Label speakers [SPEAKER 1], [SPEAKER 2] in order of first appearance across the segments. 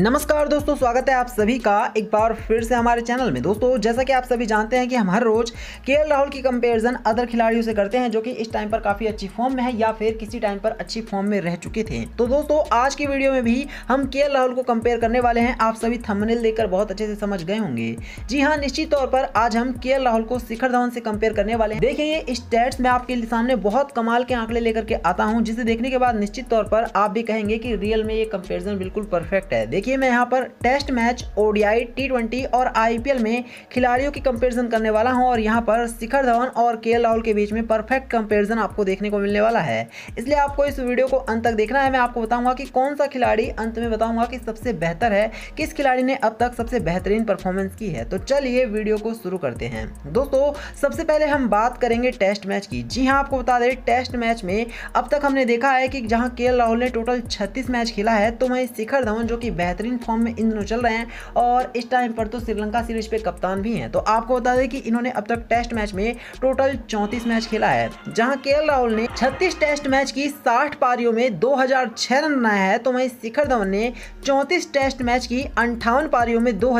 [SPEAKER 1] नमस्कार दोस्तों स्वागत है आप सभी का एक बार फिर से हमारे चैनल में दोस्तों जैसा कि आप सभी जानते हैं कि हम हर रोज के राहुल की कंपैरिजन अदर खिलाड़ियों से करते हैं जो कि इस टाइम पर काफ़ी अच्छी फॉर्म में है या फिर किसी टाइम पर अच्छी फॉर्म में रह चुके थे तो दोस्तों आज की वीडियो में भी हम के राहुल को कंपेयर करने वाले हैं आप सभी थमनेल देखकर बहुत अच्छे से समझ गए होंगे जी हाँ निश्चित तौर पर आज हम के राहुल को शिखर धवन से कंपेयर करने वाले हैं देखिए स्टेट्स में आपके सामने बहुत कमाल के आंकड़े लेकर के आता हूँ जिसे देखने के बाद निश्चित तौर पर आप भी कहेंगे कि रियल में ये कंपेरिजन बिल्कुल परफेक्ट है देखिए देखिए मैं यहाँ पर टेस्ट मैच ओडीआई टी और आईपीएल में खिलाड़ियों की कंपेरिजन करने वाला हूँ और यहाँ पर शिखर धवन और के राहुल के बीच में परफेक्ट कंपेरिजन आपको देखने को मिलने वाला है इसलिए आपको इस वीडियो को अंत तक देखना है मैं आपको बताऊँगा कि कौन सा खिलाड़ी अंत में बताऊँगा कि सबसे बेहतर है किस खिलाड़ी ने अब तक सबसे बेहतरीन परफॉर्मेंस की है तो चलिए वीडियो को शुरू करते हैं दोस्तों सबसे पहले हम बात करेंगे टेस्ट मैच की जी हाँ आपको बता दें टेस्ट मैच में अब तक हमने देखा है कि जहाँ के राहुल ने टोटल छत्तीस मैच खेला है तो वहीं शिखर धवन जो कि बेहतरीन फॉर्म में इन दिनों चल रहे हैं और इस टाइम पर तो श्रीलंका सीरीज पे कप्तान भी हैं तो आपको बता दें कि इन्होंने अब तक टेस्ट मैच में टोटल चौंतीस मैच खेला है जहाँ के राहुल ने छत्तीस टेस्ट मैच की साठ पारियों में दो रन बनाया है तो वहीं शिखर धवन ने चौंतीस टेस्ट मैच की अंठावन पारियों में दो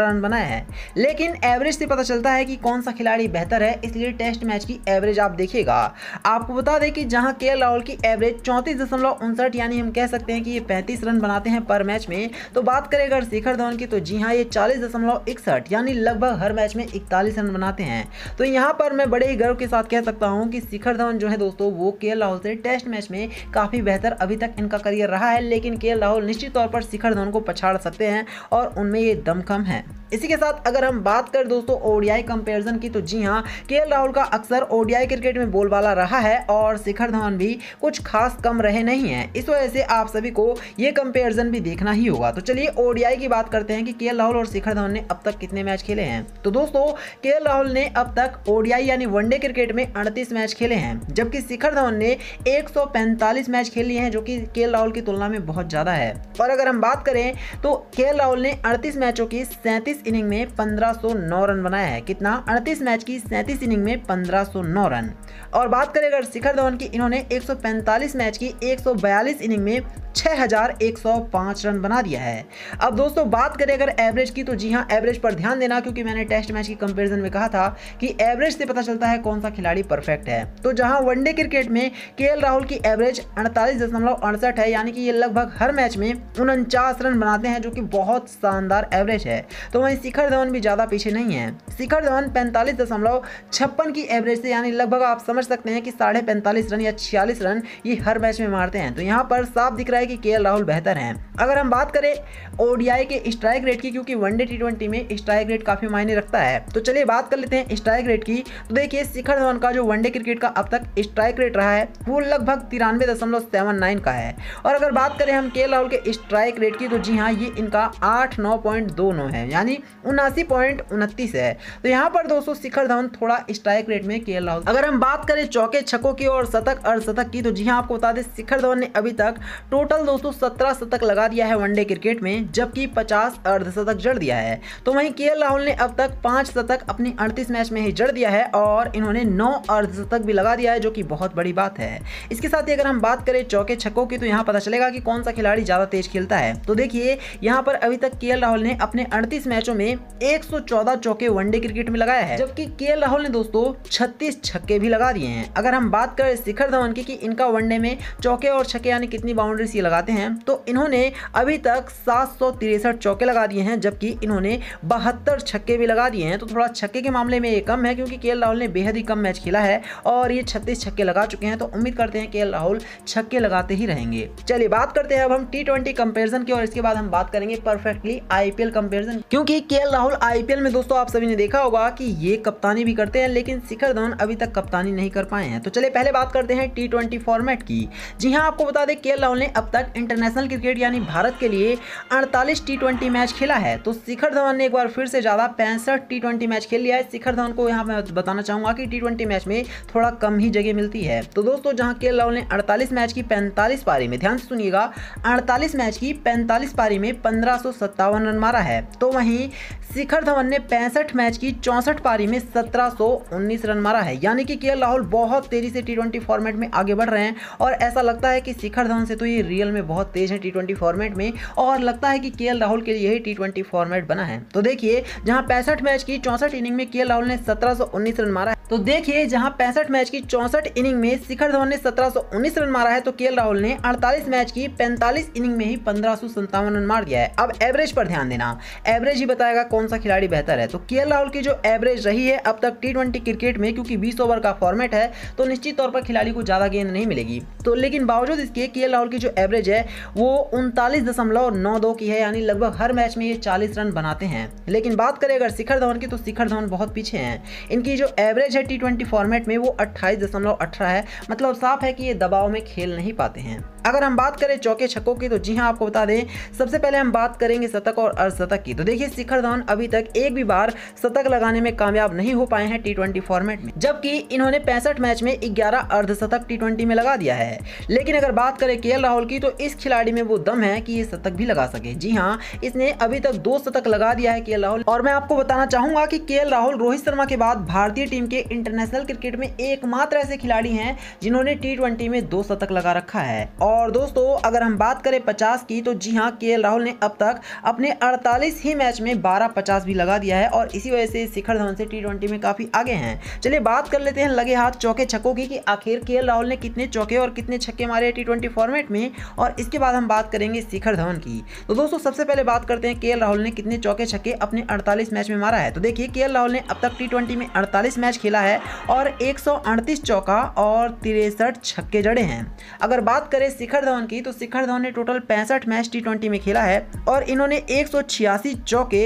[SPEAKER 1] रन बनाए हैं लेकिन एवरेज से पता चलता है कि कौन सा खिलाड़ी बेहतर है इसलिए टेस्ट मैच की एवरेज आप देखिएगा आपको बता दें कि जहां के राहुल की एवरेज चौंतीस यानी हम कह सकते हैं कि ये पैंतीस रन बनाते हैं पर मैच में तो बात करें अगर शिखर धवन की तो जी हाँ ये चालीस दशमलव इकसठ यानी लगभग हर मैच में इकतालीस रन बनाते हैं तो यहाँ पर मैं बड़े ही गर्व के साथ कह सकता हूँ कि शिखर धवन जो है दोस्तों वो के राहुल से टेस्ट मैच में काफ़ी बेहतर अभी तक इनका करियर रहा है लेकिन के राहुल निश्चित तौर पर शिखर धवन को पछाड़ सकते हैं और उनमें ये दमखम है इसी के साथ अगर हम बात करें दोस्तों ओडीआई कंपैरिजन की तो जी हाँ के राहुल का अक्सर ओडीआई क्रिकेट में बोलबाला रहा है और शिखर धवन भी कुछ खास कम रहे नहीं हैं इस वजह से आप सभी को ये कंपैरिजन भी भी देखना ही होगा तो चलिए ओडीआई की बात करते हैं कि के राहुल और शिखर धवन ने अब तक कितने मैच खेले हैं तो दोस्तों के राहुल ने अब तक ओडीआई यानी वनडे क्रिकेट में अड़तीस मैच खेले हैं जबकि शिखर धवन ने एक मैच खेल लिए हैं जो कि के राहुल की तुलना में बहुत ज़्यादा है और अगर हम बात करें तो के राहुल ने अड़तीस मैचों की सैंतीस इनिंग में पंद्रह रन बनाया है कितना अड़तीस मैच की सैंतीस इनिंग में पंद्रह रन और बात करें अगर शिखर धवन की इन्होंने 145 मैच की 142 इनिंग में 6105 पाँच रन बना दिया है अब दोस्तों बात करें अगर एवरेज की तो जी हाँ एवरेज पर ध्यान देना क्योंकि मैंने टेस्ट मैच की कंपेरिजन में कहा था कि एवरेज से पता चलता है कौन सा खिलाड़ी परफेक्ट है तो जहाँ वनडे क्रिकेट में के राहुल की एवरेज अड़तालीस है यानी कि ये लगभग हर मैच में उनचास रन बनाते हैं जो कि बहुत शानदार एवरेज है तो वहीं शिखर धवन भी ज़्यादा पीछे नहीं है शिखर धवन पैंतालीस की एवरेज से यानी लगभग आप समझ सकते हैं कि साढ़े पैंतालीस रन या छियालीस रन ये हर मैच में मारते हैं तो यहाँ पर साफ दिख रहा है कि के राहुल बेहतर हैं अगर हम बात करें ओडीआई के स्ट्राइक रेट की क्योंकि वनडे टी ट्वेंटी में स्ट्राइक रेट काफ़ी मायने रखता है तो चलिए बात कर लेते हैं स्ट्राइक रेट की तो देखिए शिखर धवन का जो वनडे क्रिकेट का अब तक स्ट्राइक रेट रहा है वो लगभग तिरानवे दशमलव सेवन नाइन का है और अगर बात करें हम के राहुल के स्ट्राइक रेट की तो जी हाँ ये इनका आठ नौ पॉइंट दो नौ है यानी उनासी पॉइंट उनतीस है तो यहाँ पर दोस्तों शिखर धवन थोड़ा स्ट्राइक रेट में के राहुल अगर हम बात करें चौके छक्कों की और शतक अर्धशतक की तो जी हाँ आपको बता दें शिखर धवन ने अभी तक टोटल दोस्तों सत्रह शतक लगा दिया है वनडे क्रिकेट में जबकि 50 अर्धशतक जड़ दिया है तो वहीं के राहुल ने अब तक पांच शतक अपने अड़तीस मैच में ही जड़ दिया है और इन्होंने नौ अर्धशतक भी लगा दिया है जो कि बहुत बड़ी बात है इसके साथ ही अगर हम बात करें चौके छक्कों की तो यहाँ पता चलेगा कि कौन सा खिलाड़ी ज़्यादा तेज खेलता है तो देखिए यहाँ पर अभी तक के राहुल ने अपने अड़तीस मैचों में एक चौके वनडे क्रिकेट में लगाया है जबकि के राहुल ने दोस्तों छत्तीस छक्के भी लगा दिए हैं अगर हम बात करें शिखर धवन की कि इनका वनडे में चौके और छक्के यानी कितनी बाउंड्रीज ये लगाते हैं तो इन्होंने अभी तक सात चौके लगा दिए हैं जबकि इन्होंने बहत्तर छक्के भी लगा दिए हैं तो थोड़ा छक्के के मामले में ये कम है क्योंकि के राहुल ने बेहद ही कम मैच खेला है और ये छत्तीस छक्के लगा चुके हैं तो उम्मीद करते हैं के राहुल छक्के लगाते ही रहेंगे चलिए बात करते हैं अब हम टी ट्वेंटी कंपेरिजन की और इसके बाद हम बात करेंगे परफेक्टली आईपीएल कंपेरिजन क्योंकि के राहुल आईपीएल में दोस्तों आप सभी ने देखा होगा कि ये कप्तानी भी करते हैं लेकिन शिखर धवन अभी तक कप्तानी नहीं कर पाए हैं तो चलिए पहले बात करते हैं टी फॉर्मेट की जी हाँ आपको बता दें के राहुल ने अब तक इंटरनेशनल क्रिकेट यानी भारत के लिए अड़तालीस टी मैच खेला है तो शिखर धवन ने एक बार फिर से ज़्यादा पैंसठ टी मैच खेल लिया है शिखर धवन को यहाँ मैं बताना चाहूँगा कि टी मैच में थोड़ा कम ही जगह मिलती है तो दोस्तों जहाँ के राहुल ने अड़तालीस मैच की पैंतालीस पारी में ध्यान से सुनिएगा अड़तालीस मैच की पैंतालीस पारी में पंद्रह रन मारा है तो वहीं शिखर धवन ने पैंसठ मैच की चौंसठ पारी में सत्रह रन मारा है यानी कि के राहुल बहुत तेजी से टी फॉर्मेट में आगे बढ़ रहे हैं और ऐसा लगता है कि शिखर धवन से तो ये रियल में बहुत तेज है टी फॉर्मेट फॉर्मेट में और लगता है कि के राहुल के लिए ही टी ट्वेंटी फॉर्मेट बना है तो देखिए जहां पैंसठ मैच की चौंसठ इनिंग में के राहुल ने सत्रह रन मारा तो देखिए जहां पैंसठ मैच की चौंसठ इनिंग में शिखर धवन ने 1719 रन मारा है तो के राहुल ने 48 मैच की 45 इनिंग में ही पंद्रह रन मार दिया है अब एवरेज पर ध्यान देना एवरेज ही बताएगा कौन सा खिलाड़ी बेहतर है तो के राहुल की जो एवरेज रही है अब तक टी क्रिकेट में क्योंकि बीस ओवर का फॉर्मेट है तो निश्चित तौर पर खिलाड़ी को ज़्यादा गेंद नहीं मिलेगी तो लेकिन बावजूद इसके के राहुल की जो एवरेज है वो उनतालीस की है यानी लगभग हर मैच में ये चालीस रन बनाते हैं लेकिन बात करें अगर शिखर धवन की तो शिखर धवन बहुत पीछे हैं इनकी जो एवरेज टी ट्वेंटी फॉर्मेट में वो अट्ठाईस दशमलव अठारह है मतलब साफ है कि ये दबाव में खेल नहीं पाते हैं अगर हम बात करें चौके छक्कों की तो जी हाँ आपको बता दें सबसे पहले हम बात करेंगे शतक और अर्धशतक की तो देखिए शिखर धवन अभी तक एक भी बार शतक लगाने में कामयाब नहीं हो पाए हैं टी फॉर्मेट में जबकि इन्होंने पैंसठ मैच में ग्यारह अर्धशतक टी में लगा दिया है लेकिन अगर बात करें के राहुल की तो इस खिलाड़ी में वो दम है कि ये शतक भी लगा सके जी हाँ इसने अभी तक दो शतक लगा दिया है के राहुल और मैं आपको बताना चाहूंगा कि के राहुल रोहित शर्मा के बाद भारतीय टीम के इंटरनेशनल क्रिकेट में एकमात्र ऐसे खिलाड़ी हैं जिन्होंने टी में दो शतक लगा रखा है और और दोस्तों अगर हम बात करें पचास की तो जी हाँ के राहुल ने अब तक अपने अड़तालीस ही मैच में बारह पचास भी लगा दिया है और इसी वजह से शिखर धवन से टी ट्वेंटी में काफ़ी आगे हैं चलिए बात कर लेते हैं लगे हाथ चौके छक्कों की कि आखिर के राहुल ने कितने चौके और कितने छक्के मारे टी ट्वेंटी फॉर्मेट में और इसके बाद हम बात करेंगे शिखर धवन की तो दोस्तों सबसे पहले बात करते हैं के राहुल ने कितने चौके छक्के अपने अड़तालीस मैच में मारा है तो देखिए के राहुल ने अब तक टी में अड़तालीस मैच खेला है और एक चौका और तिरसठ छक्के जड़े हैं अगर बात करें शिखर धवन की तो शिखर धवन ने टोटल पैंसठ मैच टी में खेला है और इन्होंने एक चौके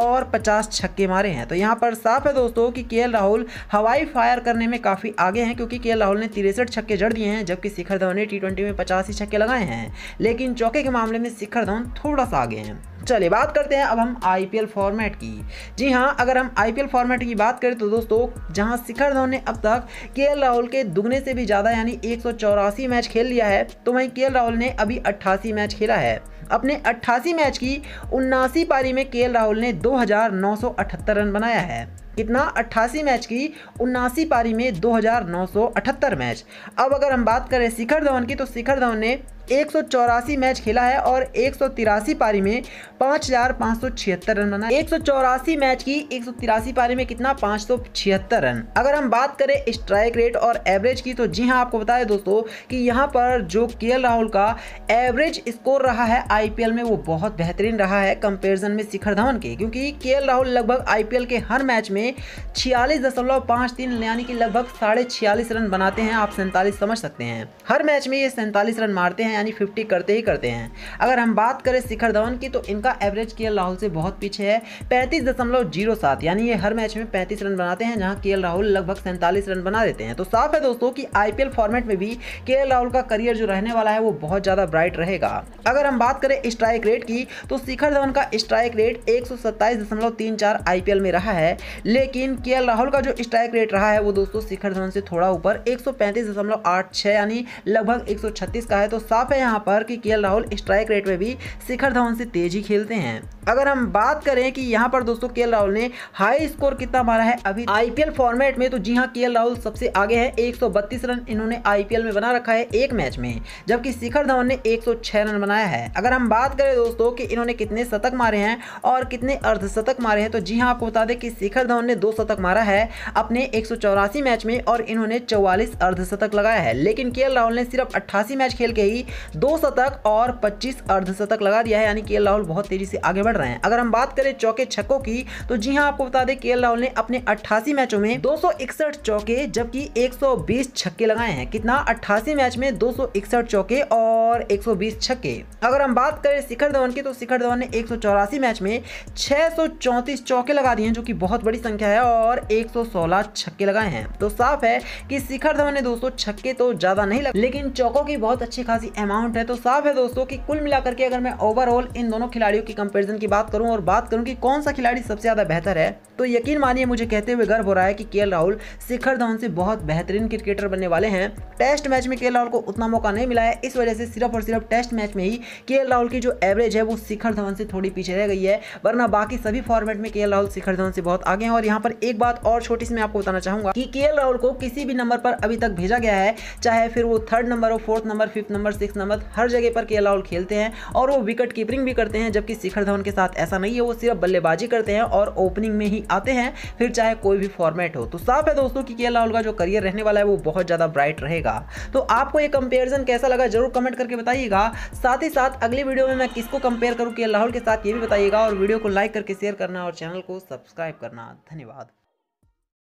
[SPEAKER 1] और पचास छक्के मारे हैं तो यहाँ पर साफ है दोस्तों कि के राहुल हवाई फायर करने में काफ़ी आगे हैं क्योंकि के राहुल ने तिरसठ छक्के जड़ दिए हैं जबकि शिखर धवन ने टी में पचासी छक्के लगाए हैं लेकिन चौके के मामले में शिखर धवन थोड़ा सा आगे हैं चलिए बात करते हैं अब हम आईपीएल फॉर्मेट की जी हाँ अगर हम आईपीएल फॉर्मेट की बात करें तो दोस्तों जहां शिखर धवन ने अब तक के राहुल के दुगने से भी ज़्यादा यानी एक मैच खेल लिया है तो वहीं के राहुल ने अभी अट्ठासी मैच खेला है अपने 88 मैच की उन्नासी पारी में के राहुल ने 2,978 रन बनाया है कितना 88 मैच की उन्नासी पारी में 2,978 मैच अब अगर हम बात करें शिखर धवन की तो शिखर धवन ने एक मैच खेला है और एक पारी में पाँच रन बनाए एक मैच की एक पारी में कितना पाँच रन अगर हम बात करें स्ट्राइक रेट और एवरेज की तो जी हाँ आपको बताए दोस्तों कि यहाँ पर जो के राहुल का एवरेज स्कोर रहा है आईपीएल में वो बहुत बेहतरीन रहा है कंपेरिजन में शिखर धवन के क्योंकि के राहुल लगभग आई के हर मैच में छियालीस दशमलव पाँच तीन यानी कि लगभग साढ़े छियालीस रन बनाते हैं आप सैंतालीस समझ सकते हैं हर मैच में ये सैंतालीस रन मारते हैं यानी फिफ्टी करते ही करते हैं अगर हम बात करें शिखर धवन की तो इनका एवरेज के राहुल से बहुत पीछे है पैंतीस यानी ये हर मैच में पैंतीस रन बनाते हैं जहाँ के राहुल लगभग सैंतालीस रन बना देते हैं तो साफ है दोस्तों की आई फॉर्मेट में भी के राहुल का करियर जो रहने वाला है वो बहुत ज़्यादा ब्राइट रहेगा अगर हम बात करें स्ट्राइक रेट की तो शिखर धवन का स्ट्राइक रेट एक आईपीएल में रहा है लेकिन के राहुल का जो स्ट्राइक रेट रहा है वो दोस्तों शिखर धवन से थोड़ा ऊपर एक यानी लगभग 136 का है तो साफ साफ है यहाँ पर कि के राहुल स्ट्राइक रेट में भी शिखर धवन से तेजी खेलते हैं अगर हम बात करें कि यहाँ पर दोस्तों के राहुल ने हाई स्कोर कितना मारा है अभी आईपीएल फॉर्मेट में तो जी हाँ के राहुल सबसे आगे है 132 रन इन्होंने आईपीएल में बना रखा है एक मैच में जबकि शिखर धवन ने 106 रन बनाया है अगर हम बात करें दोस्तों कि इन्होंने कितने शतक मारे हैं और कितने अर्धशतक मारे हैं तो जी हाँ आपको बता दें कि शिखर धवन ने दो शतक मारा है अपने एक मैच में और इन्होंने चौवालीस अर्धशतक लगाया है लेकिन के राहुल ने सिर्फ अट्ठासी मैच खेल के ही दो शतक और पच्चीस अर्धशतक लगा दिया है यानी के राहुल बहुत तेजी से आगे बढ़ रहे हैं अगर हम बात करें चौके छक्कों की तो जी हाँ आपको बता दें के राहुल ने अपने अट्ठासी मैचों में दो चौके जबकि एक छक्के लगाए हैं कितना अट्ठासी मैच में दो चौके और एक छक्के अगर हम बात करें शिखर धवन की तो शिखर धवन ने एक मैच में छह चौके लगा दिए हैं जो कि बहुत बड़ी संख्या है और 116 छक्के लगाए हैं तो साफ है कि शिखर धवन ने दोस्तों छक्के तो ज़्यादा नहीं लगे लेकिन चौकों की बहुत अच्छी खासी अमाउंट है तो साफ है दोस्तों कि कुल मिलाकर के अगर मैं ओवरऑल इन दोनों खिलाड़ियों की कंपेरिजन की बात करूँ और बात करूँ कि कौन सा खिलाड़ी सबसे ज़्यादा बेहतर है तो यकीन मानिए मुझे कहते हुए गर्व हो रहा है कि के राहुल शिखर धवन से बहुत बेहतरीन क्रिकेटर बनने वाले हैं टेस्ट मैच में के राहुल को उतना मौका नहीं मिला है इस वजह से सिर्फ और सिर्फ टेस्ट मैच में ही के राहुल की जो एवरेज है वो शिखर धवन से थोड़ी पीछे रह गई है वरना बाकी सभी फॉर्मेट में के राहुल शिखर धवन से बहुत आगे हैं और यहाँ पर एक बात और छोटी सी मैं आपको बताना चाहूंगा कि के राहुल को किसी भी नंबर पर अभी तक भेजा गया है चाहे फिर वो थर्ड नंबर हो fourth number fifth number six number हर जगह पर के राहुल खेलते हैं और वो विकेट कीपिंग भी करते हैं जबकि शिखर धवन के साथ ऐसा नहीं है वो सिर्फ बल्लेबाजी करते हैं और ओपनिंग में ही आते हैं फिर चाहे कोई भी फॉर्मेट हो तो साफ है दोस्तों कि के राहुल का जो करियर रहने वाला है वो बहुत ज़्यादा ब्राइट रहेगा तो आपको ये कंपेरिजन कैसा लगा जरूर कमेंट करके बताइएगा साथ ही साथ अगली वीडियो में मैं किसको कंपेयर करूँ के राहुल के साथ ये भी बताइएगा और वीडियो को लाइक करके शेयर करना और चैनल को सब्सक्राइब करना धन्यवाद